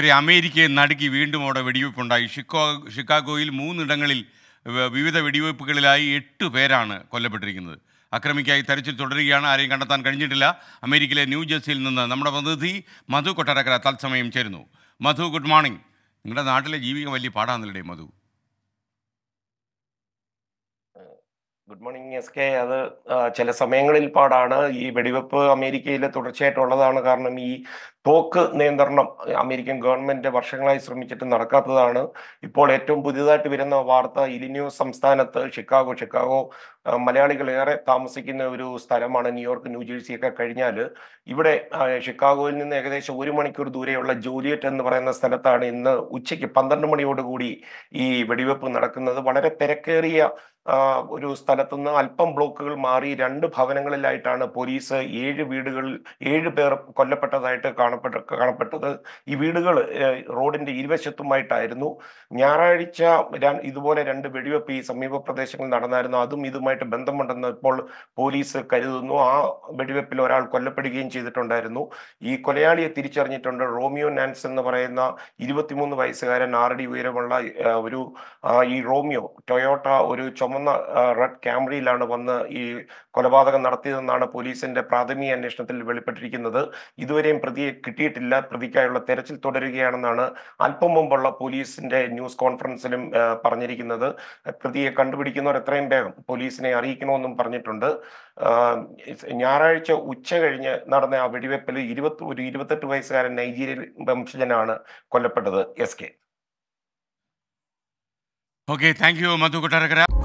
ഒരു അമേരിക്കയെ നടുക്കി വീണ്ടും അവിടെ വെടിവെയ്പ്പുണ്ടായി ഷിക്കോ ഷിക്കാഗോയിൽ മൂന്നിടങ്ങളിൽ വിവിധ വെടിവെയ്പ്പുകളിലായി എട്ട് പേരാണ് കൊല്ലപ്പെട്ടിരിക്കുന്നത് അക്രമിക്കായി തെരച്ചിൽ തുടരുകയാണ് ആരെയും കണ്ടെത്താൻ കഴിഞ്ഞിട്ടില്ല അമേരിക്കയിലെ ന്യൂ നിന്ന് നമ്മുടെ പ്രതിനിധി മധു കൊട്ടാരക്കര തത്സമയം ചേരുന്നു മധു ഗുഡ് മോർണിംഗ് നിങ്ങളുടെ നാട്ടിലെ ജീവിക്കാൻ വലിയ പാടാന്നല്ലേ Madhu good morning S K അത് ചില സമയങ്ങളിൽ പാടാണ് ഈ വെടിവെപ്പ് അമേരിക്കയിൽ തുടർച്ചയായിട്ടുള്ളതാണ് കാരണം ഈ തോക്ക് നിയന്ത്രണം അമേരിക്കൻ ഗവൺമെന്റ് വർഷങ്ങളായി ശ്രമിച്ചിട്ട് നടക്കാത്തതാണ് ഇപ്പോൾ ഏറ്റവും പുതിയതായിട്ട് വരുന്ന വാർത്ത ഇലിന്യൂസ് സംസ്ഥാനത്ത് ഷിക്കാഗോ ഷിക്കാഗോ മലയാളികൾ ഏറെ താമസിക്കുന്ന ഒരു സ്ഥലമാണ് ന്യൂയോർക്ക് ന്യൂജേഴ്സി ഒക്കെ കഴിഞ്ഞാൽ ഇവിടെ ഷിക്കാഗോയിൽ നിന്ന് ഏകദേശം ഒരു മണിക്കൂർ ദൂരെയുള്ള ജോലിയറ്റ് എന്ന് പറയുന്ന സ്ഥലത്താണ് ഇന്ന് ഉച്ചയ്ക്ക് പന്ത്രണ്ട് മണിയോടുകൂടി ഈ വെടിവെപ്പ് നടക്കുന്നത് വളരെ തിരക്കേറിയ ഒരു സ്ഥലത്തുനിന്ന് അല്പം ബ്ലോക്കുകൾ മാറി രണ്ട് ഭവനങ്ങളിലായിട്ടാണ് പോലീസ് ഏഴ് വീടുകൾ ഏഴ് പേർ കൊല്ലപ്പെട്ടതായിട്ട് കാണപ്പെട്ട കാണപ്പെട്ടത് ഈ വീടുകൾ റോഡിന്റെ ഇരുവശത്തുമായിട്ടായിരുന്നു ഞായറാഴ്ച ഇതുപോലെ രണ്ട് വെടിവെപ്പ് ഈ സമീപ പ്രദേശങ്ങളിൽ നടന്നായിരുന്നു അതും ഇതുമായിട്ട് ബന്ധമുണ്ടെന്ന് ഇപ്പോൾ പോലീസ് കരുതുന്നു ആ വെടിവെപ്പിൽ ഒരാൾ കൊല്ലപ്പെടുകയും ചെയ്തിട്ടുണ്ടായിരുന്നു ഈ കൊലയാളിയെ തിരിച്ചറിഞ്ഞിട്ടുണ്ട് റോമിയോ നാൻസ് എന്ന് പറയുന്ന ഇരുപത്തിമൂന്ന് വയസ്സുകാരൻ ആറടി ഉയരമുള്ള ഒരു ഈ റോമിയോ ടൊയോട്ട ഒരു ചുമ ചുമന്ന റെഡ് ക്യാമറയിലാണ് വന്ന് ഈ കൊലപാതകം നടത്തിയതെന്നാണ് പോലീസിന്റെ പ്രാഥമിക അന്വേഷണത്തിൽ വെളിപ്പെട്ടിരിക്കുന്നത് ഇതുവരെയും പ്രതിയെ കിട്ടിയിട്ടില്ല പ്രതിക്കായുള്ള തെരച്ചിൽ തുടരുകയാണെന്നാണ് അല്പം മുമ്പുള്ള പോലീസിന്റെ ന്യൂസ് കോൺഫറൻസിലും പറഞ്ഞിരിക്കുന്നത് പ്രതിയെ കണ്ടുപിടിക്കുന്നവർ എത്രയും വേഗം പോലീസിനെ അറിയിക്കണമെന്നും പറഞ്ഞിട്ടുണ്ട് ഞായറാഴ്ച ഉച്ച കഴിഞ്ഞ് നടന്ന ആ വെടിവെപ്പിൽ ഇരുപത്തി ഒരു ഇരുപത്തെട്ട് വയസ്സുകാരൻ നൈജീരിയൻ വംശജനാണ് കൊല്ലപ്പെട്ടത് S K okay thank you Madhu Kottarakkara